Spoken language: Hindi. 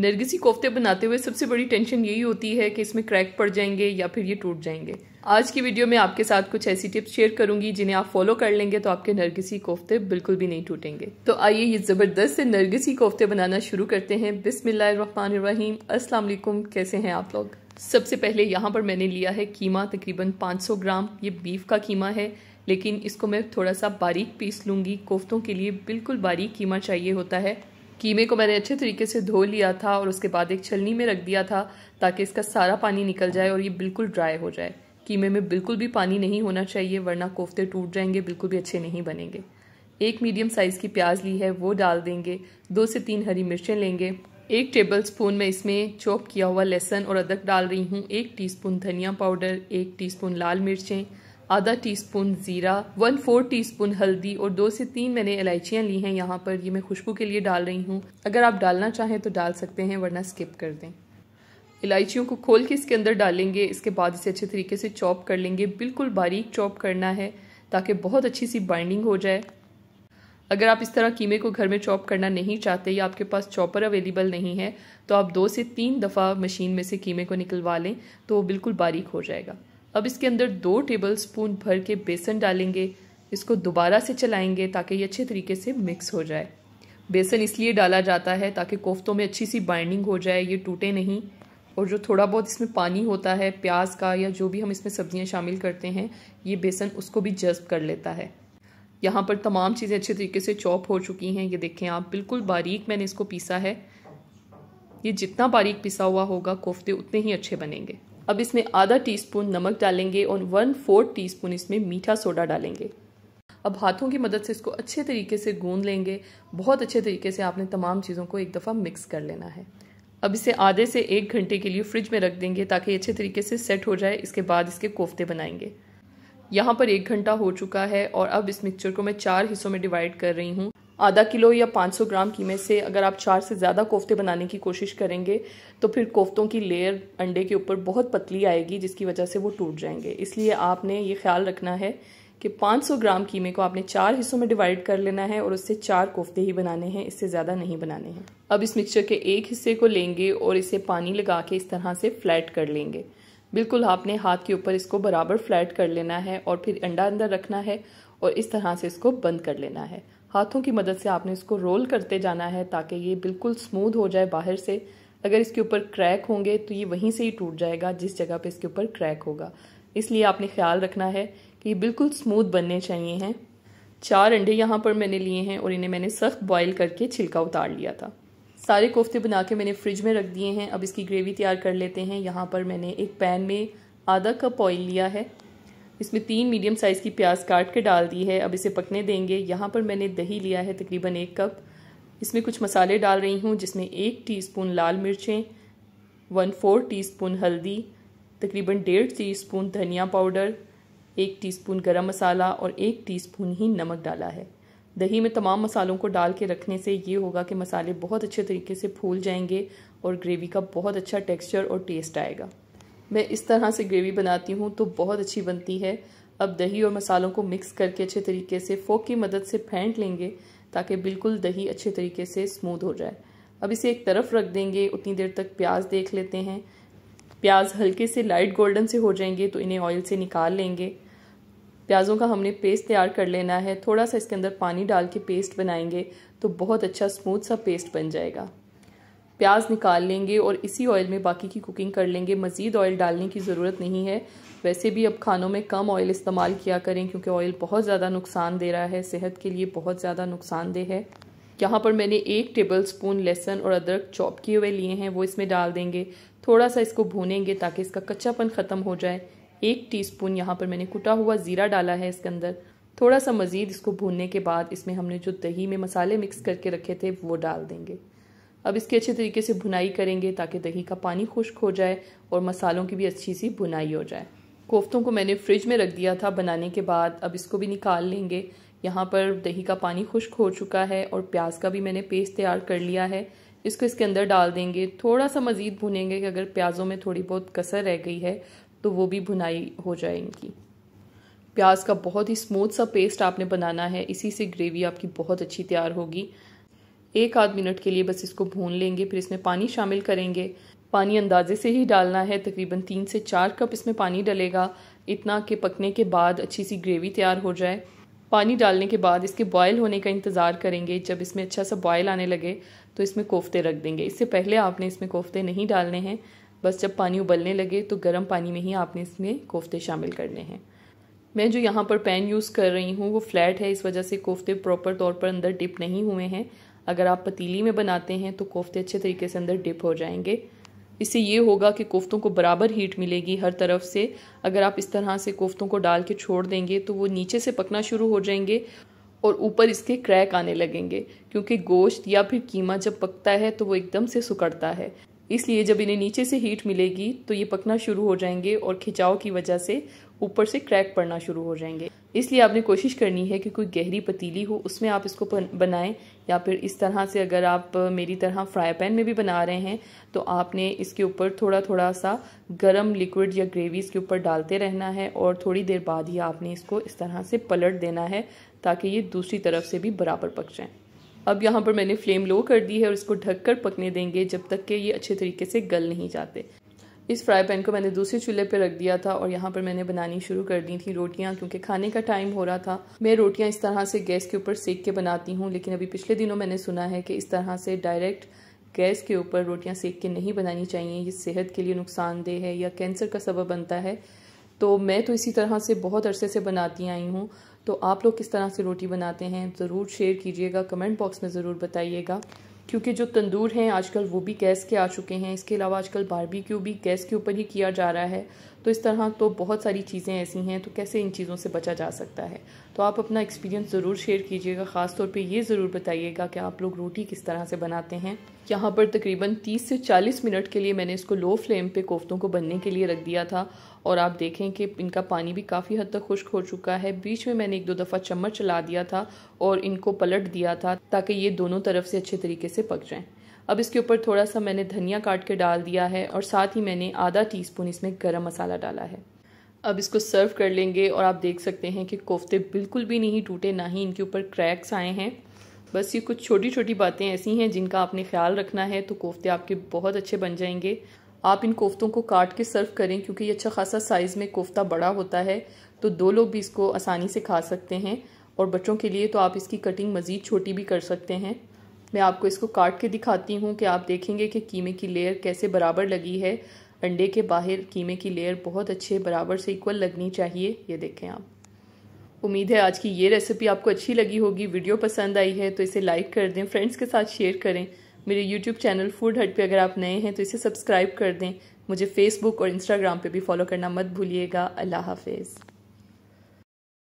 नरगिसी कोफ्ते बनाते हुए सबसे बड़ी टेंशन यही होती है कि इसमें क्रैक पड़ जाएंगे या फिर ये टूट जाएंगे आज की वीडियो में आपके साथ कुछ ऐसी टिप्स शेयर करूंगी जिन्हें आप फॉलो कर लेंगे तो आपके नरगिसी कोफ्ते बिल्कुल भी नहीं टूटेंगे तो आइए ये ज़बरदस्त से नरगिसी कोफ्ते बनाना शुरू करते हैं अस्सलाम वालेकुम कैसे हैं आप लोग सबसे पहले यहाँ पर मैंने लिया है कीमा तकरीबन 500 ग्राम ये बीफ का कीमा है लेकिन इसको मैं थोड़ा सा बारीक पीस लूँगी कोफ्तों के लिए बिल्कुल बारीक कीमा चाहिए होता है कीमे को मैंने अच्छे तरीके से धो लिया था और उसके बाद एक छलनी में रख दिया था ताकि इसका सारा पानी निकल जाए और ये बिल्कुल ड्राई हो जाए कीमे में बिल्कुल भी पानी नहीं होना चाहिए वरना कोफ्ते टूट जाएंगे बिल्कुल भी अच्छे नहीं बनेंगे एक मीडियम साइज़ की प्याज ली है वो डाल देंगे दो से तीन हरी मिर्चें लेंगे एक टेबल स्पून मैं इसमें चॉप किया हुआ लहसन और अदरक डाल रही हूँ एक टीस्पून धनिया पाउडर एक टीस्पून लाल मिर्चें आधा टीस्पून ज़ीरा वन फोर टीस्पून हल्दी और दो से तीन मैंने इलायचियाँ ली हैं यहाँ पर ये मैं खुशबू के लिए डाल रही हूँ अगर आप डालना चाहें तो डाल सकते हैं वरना स्किप कर दें इलायचियों को खोल के इसके अंदर डालेंगे इसके बाद इसे अच्छे तरीके से चॉप कर लेंगे बिल्कुल बारीक चॉप करना है ताकि बहुत अच्छी सी बाइंडिंग हो जाए अगर आप इस तरह कीमे को घर में चॉप करना नहीं चाहते या आपके पास चॉपर अवेलेबल नहीं है तो आप दो से तीन दफ़ा मशीन में से कीमे को निकलवा लें तो वो बिल्कुल बारीक हो जाएगा अब इसके अंदर दो टेबल स्पून भर के बेसन डालेंगे इसको दोबारा से चलाएंगे ताकि ये अच्छे तरीके से मिक्स हो जाए बेसन इसलिए डाला जाता है ताकि कोफ्तों में अच्छी सी बाइंडिंग हो जाए ये टूटे नहीं और जो थोड़ा बहुत इसमें पानी होता है प्याज का या जो भी हम इसमें सब्जियां शामिल करते हैं ये बेसन उसको भी जज्ब कर लेता है यहाँ पर तमाम चीज़ें अच्छे तरीके से चॉप हो चुकी हैं ये देखें आप बिल्कुल बारीक मैंने इसको पीसा है ये जितना बारीक पिसा हुआ होगा कोफ्ते उतने ही अच्छे बनेंगे अब इसमें आधा टीस्पून नमक डालेंगे और वन फोर्थ टीस्पून इसमें मीठा सोडा डालेंगे अब हाथों की मदद से इसको अच्छे तरीके से गूंद लेंगे बहुत अच्छे तरीके से आपने तमाम चीज़ों को एक दफ़ा मिक्स कर लेना है अब इसे आधे से एक घंटे के लिए फ्रिज में रख देंगे ताकि अच्छे तरीके से सेट हो जाए इसके बाद इसके कोफ्ते बनाएंगे यहाँ पर एक घंटा हो चुका है और अब इस मिक्सचर को मैं चार हिस्सों में डिवाइड कर रही हूँ आधा किलो या 500 ग्राम कीमे से अगर आप चार से ज़्यादा कोफ्ते बनाने की कोशिश करेंगे तो फिर कोफ्तों की लेयर अंडे के ऊपर बहुत पतली आएगी जिसकी वजह से वो टूट जाएंगे इसलिए आपने ये ख्याल रखना है कि 500 ग्राम कीमे को आपने चार हिस्सों में डिवाइड कर लेना है और उससे चार कोफ्ते ही बनाने हैं इससे ज़्यादा नहीं बनाने हैं अब इस मिक्सचर के एक हिस्से को लेंगे और इसे पानी लगा के इस तरह से फ्लैट कर लेंगे बिल्कुल आपने हाथ के ऊपर इसको बराबर फ्लैट कर लेना है और फिर अंडा अंदर रखना है और इस तरह से इसको बंद कर लेना है हाथों की मदद से आपने इसको रोल करते जाना है ताकि ये बिल्कुल स्मूथ हो जाए बाहर से अगर इसके ऊपर क्रैक होंगे तो ये वहीं से ही टूट जाएगा जिस जगह पे इसके ऊपर क्रैक होगा इसलिए आपने ख्याल रखना है कि ये बिल्कुल स्मूथ बनने चाहिए हैं चार अंडे यहाँ पर मैंने लिए हैं और इन्हें मैंने सख्त बॉयल करके छिलका उतार लिया था सारे कोफ्ते बना के मैंने फ्रिज में रख दिए हैं अब इसकी ग्रेवी तैयार कर लेते हैं यहाँ पर मैंने एक पैन में आधा कप ऑयल लिया है इसमें तीन मीडियम साइज़ की प्याज काट के डाल दी है अब इसे पकने देंगे यहाँ पर मैंने दही लिया है तकरीबन एक कप इसमें कुछ मसाले डाल रही हूँ जिसमें एक टीस्पून लाल मिर्चें वन फोर टीस्पून हल्दी तकरीबन डेढ़ टीस्पून धनिया पाउडर एक टीस्पून गरम मसाला और एक टीस्पून ही नमक डाला है दही में तमाम मसालों को डाल के रखने से ये होगा कि मसाले बहुत अच्छे तरीके से फूल जाएंगे और ग्रेवी का बहुत अच्छा टेक्सचर और टेस्ट आएगा मैं इस तरह से ग्रेवी बनाती हूँ तो बहुत अच्छी बनती है अब दही और मसालों को मिक्स करके अच्छे तरीके से फोक की मदद से फेंट लेंगे ताकि बिल्कुल दही अच्छे तरीके से स्मूद हो जाए अब इसे एक तरफ रख देंगे उतनी देर तक प्याज देख लेते हैं प्याज हल्के से लाइट गोल्डन से हो जाएंगे तो इन्हें ऑयल से निकाल लेंगे प्याज़ों का हमने पेस्ट तैयार कर लेना है थोड़ा सा इसके अंदर पानी डाल के पेस्ट बनाएंगे तो बहुत अच्छा स्मूथ सा पेस्ट बन जाएगा प्याज निकाल लेंगे और इसी ऑयल में बाकी की कुकिंग कर लेंगे मज़ीद ऑयल डालने की ज़रूरत नहीं है वैसे भी अब खानों में कम ऑयल इस्तेमाल किया करें क्योंकि ऑयल बहुत ज़्यादा नुकसान दे रहा है सेहत के लिए बहुत ज़्यादा नुकसानदेह है यहाँ पर मैंने एक टेबल स्पून लहसन और अदरक चॉप किए हुए लिए हैं वो इसमें डाल देंगे थोड़ा सा इसको भूनेंगे ताकि इसका कच्चापन ख़त्म हो जाए एक टीस्पून यहाँ पर मैंने कुटा हुआ ज़ीरा डाला है इसके अंदर थोड़ा सा मज़ीद इसको भूनने के बाद इसमें हमने जो दही में मसाले मिक्स करके रखे थे वो डाल देंगे अब इसकी अच्छे तरीके से भुनाई करेंगे ताकि दही का पानी खुश्क हो जाए और मसालों की भी अच्छी सी भुनाई हो जाए कोफ्तों को मैंने फ्रिज में रख दिया था बनाने के बाद अब इसको भी निकाल लेंगे यहाँ पर दही का पानी खुश्क हो चुका है और प्याज का भी मैंने पेस्ट तैयार कर लिया है इसको इसके अंदर डाल देंगे थोड़ा सा मज़ीद भुनेंगे कि अगर प्याज़ों में थोड़ी बहुत कसर रह गई है तो वो भी भुनाई हो जाए इनकी प्याज का बहुत ही स्मूथ सा पेस्ट आपने बनाना है इसी से ग्रेवी आपकी बहुत अच्छी तैयार होगी एक आध मिनट के लिए बस इसको भून लेंगे फिर इसमें पानी शामिल करेंगे पानी अंदाजे से ही डालना है तकरीबन तीन से चार कप इसमें पानी डलेगा इतना कि पकने के बाद अच्छी सी ग्रेवी तैयार हो जाए पानी डालने के बाद इसके बॉयल होने का इंतज़ार करेंगे जब इसमें अच्छा सा बॉयल आने लगे तो इसमें कोफ्ते रख देंगे इससे पहले आपने इसमें कोफ्ते नहीं डालने हैं बस जब पानी उबलने लगे तो गर्म पानी में ही आपने इसमें कोफ्ते शामिल करने हैं मैं जो यहाँ पर पैन यूज़ कर रही हूँ वो फ्लैट है इस वजह से कोफ्ते प्रॉपर तौर पर अंदर डिप नहीं हुए हैं अगर आप पतीली में बनाते हैं तो कोफ्ते अच्छे तरीके से अंदर डिप हो जाएंगे इससे ये होगा कि कोफ्तों को बराबर हीट मिलेगी हर तरफ से अगर आप इस तरह से कोफ्तों को डाल के छोड़ देंगे तो वो नीचे से पकना शुरू हो जाएंगे और ऊपर इसके क्रैक आने लगेंगे क्योंकि गोश्त या फिर कीमा जब पकता है तो वो एकदम से सुकड़ता है इसलिए जब इन्हें नीचे से हीट मिलेगी तो ये पकना शुरू हो जाएंगे और खिंचाव की वजह से ऊपर से क्रैक पड़ना शुरू हो जाएंगे इसलिए आपने कोशिश करनी है कि कोई गहरी पतीली हो उसमें आप इसको बनाएं या फिर इस तरह से अगर आप मेरी तरह फ्राई पैन में भी बना रहे हैं तो आपने इसके ऊपर थोड़ा थोड़ा सा गरम लिक्विड या ग्रेवी इसके ऊपर डालते रहना है और थोड़ी देर बाद ही आपने इसको इस तरह से पलट देना है ताकि ये दूसरी तरफ से भी बराबर पक जाए अब यहाँ पर मैंने फ्लेम लो कर दी है और इसको ढककर पकने देंगे जब तक कि ये अच्छे तरीके से गल नहीं जाते इस फ्राई पैन को मैंने दूसरे चूल्हे पर रख दिया था और यहाँ पर मैंने बनानी शुरू कर दी थी रोटियाँ क्योंकि खाने का टाइम हो रहा था मैं रोटियाँ इस तरह से गैस के ऊपर सेक के बनाती हूँ लेकिन अभी पिछले दिनों मैंने सुना है कि इस तरह से डायरेक्ट गैस के ऊपर रोटियाँ सेक के नहीं बनानी चाहिए ये सेहत के लिए नुकसानदेह है या कैंसर का सबब बनता है तो मैं तो इसी तरह से बहुत अरसे से बनाती आई हूँ तो आप लोग किस तरह से रोटी बनाते हैं ज़रूर शेयर कीजिएगा कमेंट बॉक्स में ज़रूर बताइएगा क्योंकि जो तंदूर हैं आजकल वो भी गैस के आ चुके हैं इसके अलावा आजकल बारबेक्यू भी गैस के ऊपर ही किया जा रहा है तो इस तरह तो बहुत सारी चीज़ें ऐसी हैं तो कैसे इन चीज़ों से बचा जा सकता है तो आप अपना एक्सपीरियंस ज़रूर शेयर कीजिएगा ख़ास तौर पे ये ज़रूर बताइएगा कि आप लोग रोटी किस तरह से बनाते हैं यहाँ पर तकरीबन 30 से 40 मिनट के लिए मैंने इसको लो फ्लेम पे कोफ्तों को बनने के लिए रख दिया था और आप देखें कि इनका पानी भी काफ़ी हद तक खुश्क हो चुका है बीच में मैंने एक दो दफ़ा चम्मच चला दिया था और इनको पलट दिया था ताकि ये दोनों तरफ से अच्छे तरीके से पक जाएँ अब इसके ऊपर थोड़ा सा मैंने धनिया काट के डाल दिया है और साथ ही मैंने आधा टीस्पून इसमें गरम मसाला डाला है अब इसको सर्व कर लेंगे और आप देख सकते हैं कि कोफ्ते बिल्कुल भी नहीं टूटे ना ही इनके ऊपर क्रैक्स आए हैं बस ये कुछ छोटी छोटी बातें ऐसी हैं जिनका आपने ख्याल रखना है तो कोफ्ते आपके बहुत अच्छे बन जाएंगे आप इन कोफ्तों को काट के सर्व करें क्योंकि ये अच्छा खासा साइज़ में कोफ्ता बड़ा होता है तो दो लोग भी इसको आसानी से खा सकते हैं और बच्चों के लिए तो आप इसकी कटिंग मज़ीद छोटी भी कर सकते हैं मैं आपको इसको काट के दिखाती हूँ कि आप देखेंगे कि कीमे की लेयर कैसे बराबर लगी है अंडे के बाहर कीमे की लेयर बहुत अच्छे बराबर से इक्वल लगनी चाहिए ये देखें आप उम्मीद है आज की ये रेसिपी आपको अच्छी लगी होगी वीडियो पसंद आई है तो इसे लाइक कर दें फ्रेंड्स के साथ शेयर करें मेरे यूट्यूब चैनल फूड हट पर अगर आप नए हैं तो इसे सब्सक्राइब कर दें मुझे फेसबुक और इंस्टाग्राम पर भी फॉलो करना मत भूलिएगा अल्लाह हाफिज़